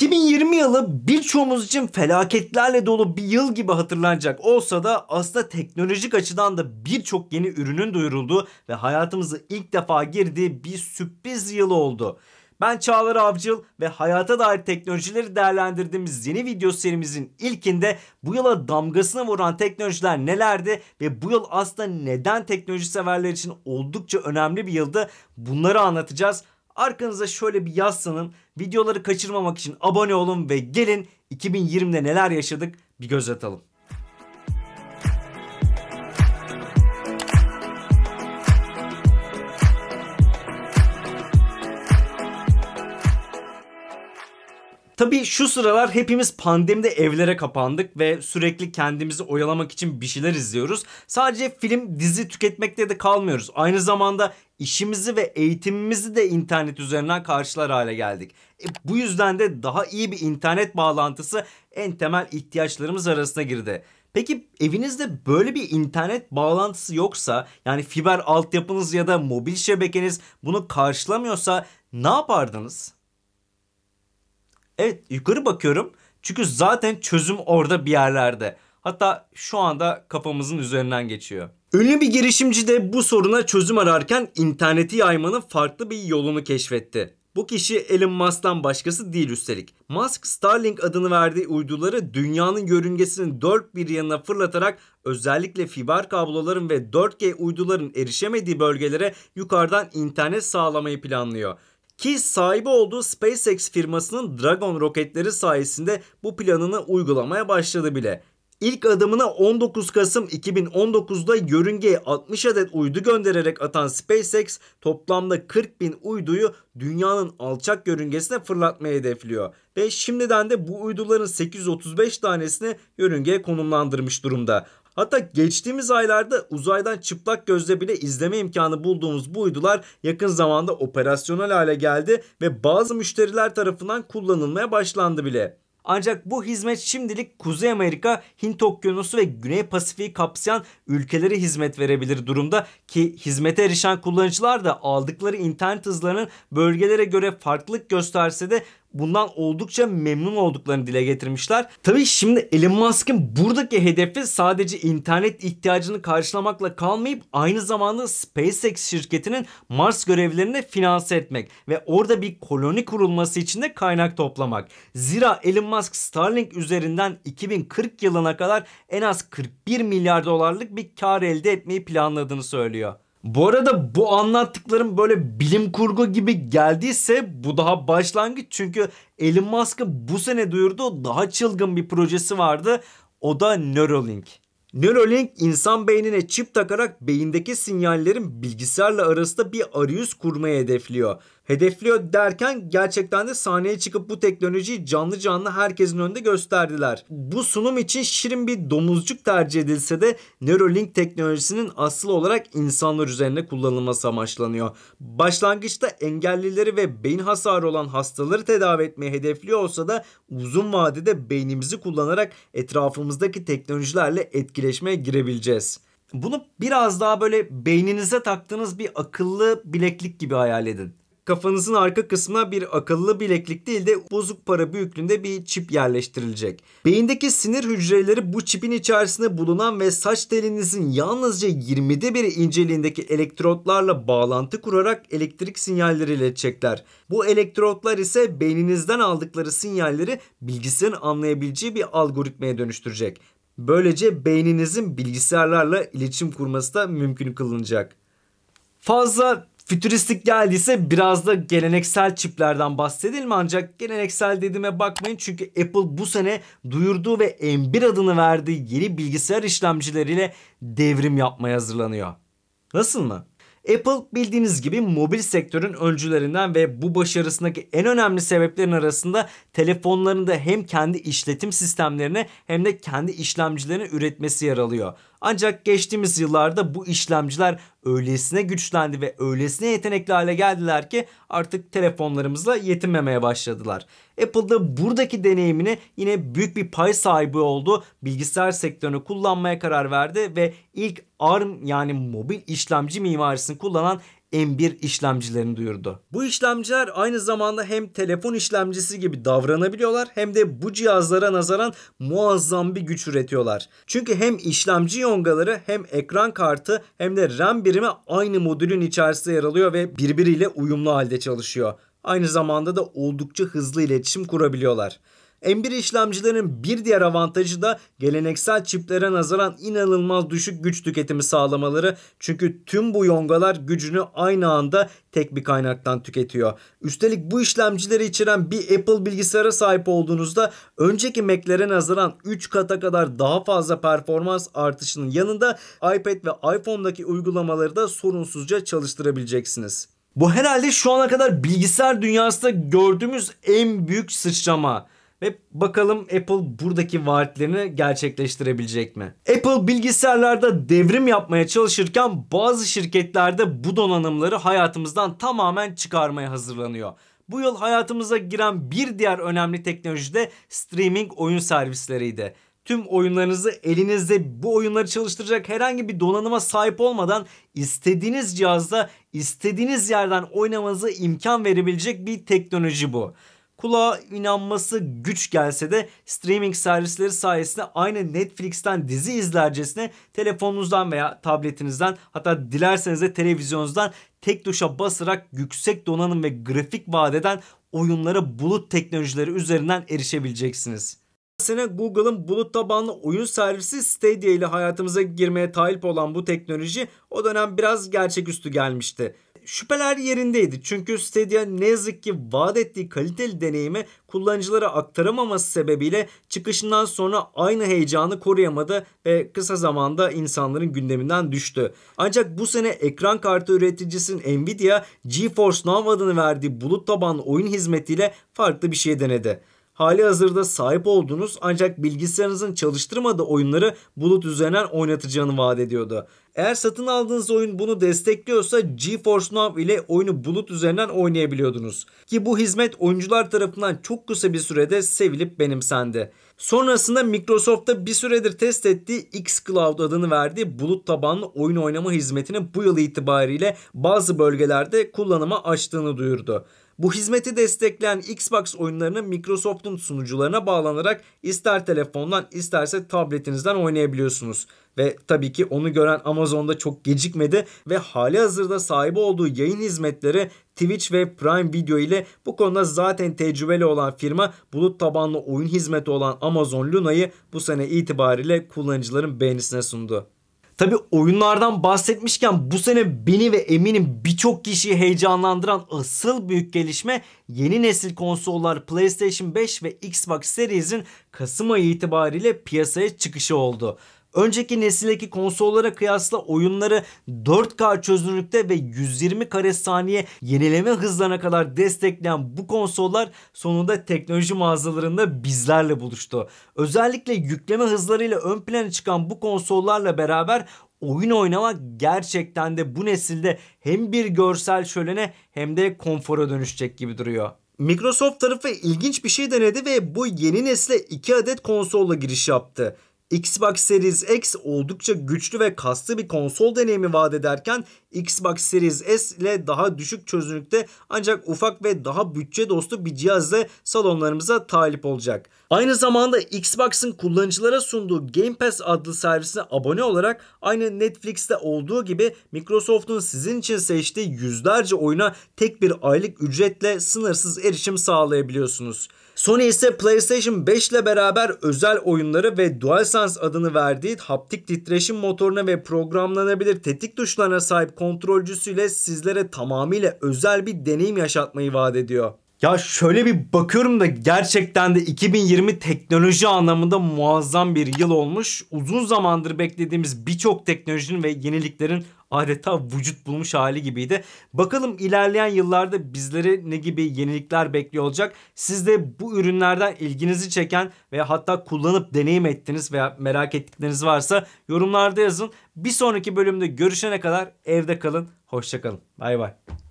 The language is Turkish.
2020 yılı birçoğumuz için felaketlerle dolu bir yıl gibi hatırlanacak olsa da aslında teknolojik açıdan da birçok yeni ürünün duyurulduğu ve hayatımızı ilk defa girdiği bir sürpriz yıl oldu. Ben Çağlar Avcıl ve hayata dair teknolojileri değerlendirdiğimiz yeni video serimizin ilkinde bu yıla damgasını vuran teknolojiler nelerdi ve bu yıl aslında neden teknoloji severler için oldukça önemli bir yıldı bunları anlatacağız. Arkanıza şöyle bir yazsanın. Videoları kaçırmamak için abone olun ve gelin 2020'de neler yaşadık bir göz atalım. Tabii şu sıralar hepimiz pandemide evlere kapandık ve sürekli kendimizi oyalamak için bir şeyler izliyoruz. Sadece film, dizi tüketmekte de kalmıyoruz. Aynı zamanda işimizi ve eğitimimizi de internet üzerinden karşılar hale geldik. E, bu yüzden de daha iyi bir internet bağlantısı en temel ihtiyaçlarımız arasına girdi. Peki evinizde böyle bir internet bağlantısı yoksa yani fiber altyapınız ya da mobil şebekeniz bunu karşılamıyorsa ne yapardınız? Evet yukarı bakıyorum. Çünkü zaten çözüm orada bir yerlerde. Hatta şu anda kafamızın üzerinden geçiyor. Ünlü bir girişimci de bu soruna çözüm ararken interneti yaymanın farklı bir yolunu keşfetti. Bu kişi Elon Musk'tan başkası değil üstelik. Musk Starlink adını verdiği uyduları dünyanın yörüngesinin dört bir yanına fırlatarak özellikle fiber kabloların ve 4G uyduların erişemediği bölgelere yukarıdan internet sağlamayı planlıyor. Ki sahibi olduğu SpaceX firmasının Dragon roketleri sayesinde bu planını uygulamaya başladı bile. İlk adımını 19 Kasım 2019'da yörüngeye 60 adet uydu göndererek atan SpaceX toplamda 40 bin uyduyu dünyanın alçak yörüngesine fırlatmayı hedefliyor. Ve şimdiden de bu uyduların 835 tanesini yörüngeye konumlandırmış durumda. Hatta geçtiğimiz aylarda uzaydan çıplak gözle bile izleme imkanı bulduğumuz bu uydular yakın zamanda operasyonel hale geldi ve bazı müşteriler tarafından kullanılmaya başlandı bile. Ancak bu hizmet şimdilik Kuzey Amerika, Hint Okyanusu ve Güney Pasifik'i kapsayan ülkelere hizmet verebilir durumda ki hizmete erişen kullanıcılar da aldıkları internet hızlarının bölgelere göre farklılık gösterse de bundan oldukça memnun olduklarını dile getirmişler. Tabii şimdi Elon Musk'ın buradaki hedefi sadece internet ihtiyacını karşılamakla kalmayıp aynı zamanda SpaceX şirketinin Mars görevlerini finanse etmek ve orada bir koloni kurulması için de kaynak toplamak. Zira Elon Musk Starlink üzerinden 2040 yılına kadar en az 41 milyar dolarlık bir kar elde etmeyi planladığını söylüyor. Bu arada bu anlattıklarım böyle bilim kurgu gibi geldiyse bu daha başlangıç. Çünkü Elon Musk'ın bu sene duyurduğu daha çılgın bir projesi vardı. O da Neuralink. Neuralink insan beynine çip takarak beyindeki sinyallerin bilgisayarla arasında bir arayüz kurmayı hedefliyor hedefliyor derken gerçekten de sahneye çıkıp bu teknolojiyi canlı canlı herkesin önünde gösterdiler. Bu sunum için şirin bir domuzcuk tercih edilse de Neuralink teknolojisinin asıl olarak insanlar üzerinde kullanılması amaçlanıyor. Başlangıçta engellileri ve beyin hasarı olan hastaları tedavi etmeye hedefliyor olsa da uzun vadede beynimizi kullanarak etrafımızdaki teknolojilerle etkileşmeye girebileceğiz. Bunu biraz daha böyle beyninize taktığınız bir akıllı bileklik gibi hayal edin kafanızın arka kısmına bir akıllı bileklik değil de bozuk para büyüklüğünde bir çip yerleştirilecek. Beyindeki sinir hücreleri bu çipin içerisinde bulunan ve saç telinizin yalnızca 20'de bir inceliğindeki elektrotlarla bağlantı kurarak elektrik sinyalleri iletecekler. Bu elektrotlar ise beyninizden aldıkları sinyalleri bilgisayarın anlayabileceği bir algoritmaya dönüştürecek. Böylece beyninizin bilgisayarlarla iletişim kurması da mümkün kılınacak. Fazla Fütüristik geldiyse biraz da geleneksel çiplerden bahsedelim ancak geleneksel dediğime bakmayın çünkü Apple bu sene duyurduğu ve M1 adını verdiği yeni bilgisayar işlemcileriyle devrim yapmaya hazırlanıyor. Nasıl mı? Apple bildiğiniz gibi mobil sektörün öncülerinden ve bu başarısındaki en önemli sebeplerin arasında telefonlarında hem kendi işletim sistemlerini hem de kendi işlemcilerini üretmesi yer alıyor. Ancak geçtiğimiz yıllarda bu işlemciler öylesine güçlendi ve öylesine yetenekli hale geldiler ki artık telefonlarımızla yetinmemeye başladılar. Apple da buradaki deneyimini yine büyük bir pay sahibi oldu. Bilgisayar sektörünü kullanmaya karar verdi ve ilk ARM yani mobil işlemci mimarisini kullanan M1 işlemcilerini duyurdu. Bu işlemciler aynı zamanda hem telefon işlemcisi gibi davranabiliyorlar hem de bu cihazlara nazaran muazzam bir güç üretiyorlar. Çünkü hem işlemci yongaları hem ekran kartı hem de RAM birimi aynı modülün içerisinde yer alıyor ve birbiriyle uyumlu halde çalışıyor. Aynı zamanda da oldukça hızlı iletişim kurabiliyorlar. M1 işlemcilerin bir diğer avantajı da geleneksel çiplere nazaran inanılmaz düşük güç tüketimi sağlamaları. Çünkü tüm bu yongalar gücünü aynı anda tek bir kaynaktan tüketiyor. Üstelik bu işlemcileri içeren bir Apple bilgisayara sahip olduğunuzda önceki Mac'lere nazaran 3 kata kadar daha fazla performans artışının yanında iPad ve iPhone'daki uygulamaları da sorunsuzca çalıştırabileceksiniz. Bu herhalde şu ana kadar bilgisayar dünyasında gördüğümüz en büyük sıçrama. Ve bakalım Apple buradaki vaatlerini gerçekleştirebilecek mi? Apple bilgisayarlarda devrim yapmaya çalışırken bazı şirketlerde bu donanımları hayatımızdan tamamen çıkarmaya hazırlanıyor. Bu yıl hayatımıza giren bir diğer önemli teknoloji de streaming oyun servisleriydi tüm oyunlarınızı elinizde bu oyunları çalıştıracak herhangi bir donanıma sahip olmadan istediğiniz cihazda istediğiniz yerden oynamanızı imkan verebilecek bir teknoloji bu. Kulağa inanması güç gelse de streaming servisleri sayesinde aynı Netflix'ten dizi izlercesine telefonunuzdan veya tabletinizden hatta dilerseniz de televizyonunuzdan tek tuşa basarak yüksek donanım ve grafik vaat eden oyunlara bulut teknolojileri üzerinden erişebileceksiniz sene Google'ın bulut tabanlı oyun servisi Stadia ile hayatımıza girmeye talip olan bu teknoloji o dönem biraz gerçeküstü gelmişti şüpheler yerindeydi. Çünkü Stadia ne yazık ki vaat ettiği kaliteli deneyimi kullanıcılara aktaramaması sebebiyle çıkışından sonra aynı heyecanı koruyamadı ve kısa zamanda insanların gündeminden düştü. Ancak bu sene ekran kartı üreticisinin Nvidia GeForce Now adını verdiği bulut tabanlı oyun hizmetiyle farklı bir şey denedi. Hali hazırda sahip olduğunuz ancak bilgisayarınızın çalıştırmadığı oyunları bulut üzerinden oynatacağını vaat ediyordu. Eğer satın aldığınız oyun bunu destekliyorsa GeForce Now ile oyunu bulut üzerinden oynayabiliyordunuz. Ki bu hizmet oyuncular tarafından çok kısa bir sürede sevilip benimsendi. Sonrasında Microsoft'ta bir süredir test ettiği xCloud adını verdiği bulut tabanlı oyun oynama hizmetini bu yıl itibariyle bazı bölgelerde kullanıma açtığını duyurdu. Bu hizmeti destekleyen Xbox oyunlarını Microsoft'un sunucularına bağlanarak ister telefondan isterse tabletinizden oynayabiliyorsunuz. Ve tabii ki onu gören Amazon'da çok gecikmedi ve hali hazırda sahibi olduğu yayın hizmetleri Twitch ve Prime Video ile bu konuda zaten tecrübeli olan firma bulut tabanlı oyun hizmeti olan Amazon Luna'yı bu sene itibariyle kullanıcıların beğenisine sundu. Tabi oyunlardan bahsetmişken bu sene beni ve eminim birçok kişiyi heyecanlandıran asıl büyük gelişme yeni nesil konsollar PlayStation 5 ve Xbox Series'in Kasım ayı itibariyle piyasaya çıkışı oldu. Önceki nesildeki konsollara kıyasla oyunları 4K çözünürlükte ve 120 kare saniye yenileme hızlarına kadar destekleyen bu konsollar sonunda teknoloji mağazalarında bizlerle buluştu. Özellikle yükleme hızlarıyla ön plana çıkan bu konsollarla beraber oyun oynamak gerçekten de bu nesilde hem bir görsel şölene hem de konfora dönüşecek gibi duruyor. Microsoft tarafı ilginç bir şey denedi ve bu yeni nesle 2 adet konsolla giriş yaptı. Xbox Series X oldukça güçlü ve kaslı bir konsol deneyimi vaat ederken Xbox Series S ile daha düşük çözünürlükte ancak ufak ve daha bütçe dostu bir cihazla salonlarımıza talip olacak. Aynı zamanda Xbox'ın kullanıcılara sunduğu Game Pass adlı servisine abone olarak aynı Netflix'te olduğu gibi Microsoft'un sizin için seçtiği yüzlerce oyuna tek bir aylık ücretle sınırsız erişim sağlayabiliyorsunuz. Sony ise PlayStation 5 ile beraber özel oyunları ve DualSense adını verdiği haptik titreşim motoruna ve programlanabilir tetik tuşlarına sahip kontrolcüsüyle sizlere tamamıyla özel bir deneyim yaşatmayı vaat ediyor. Ya şöyle bir bakıyorum da gerçekten de 2020 teknoloji anlamında muazzam bir yıl olmuş. Uzun zamandır beklediğimiz birçok teknolojinin ve yeniliklerin adeta vücut bulmuş hali gibiydi. Bakalım ilerleyen yıllarda bizleri ne gibi yenilikler bekliyor olacak? Siz de bu ürünlerden ilginizi çeken veya hatta kullanıp deneyim ettiğiniz veya merak ettikleriniz varsa yorumlarda yazın. Bir sonraki bölümde görüşene kadar evde kalın. Hoşçakalın. Bay bay.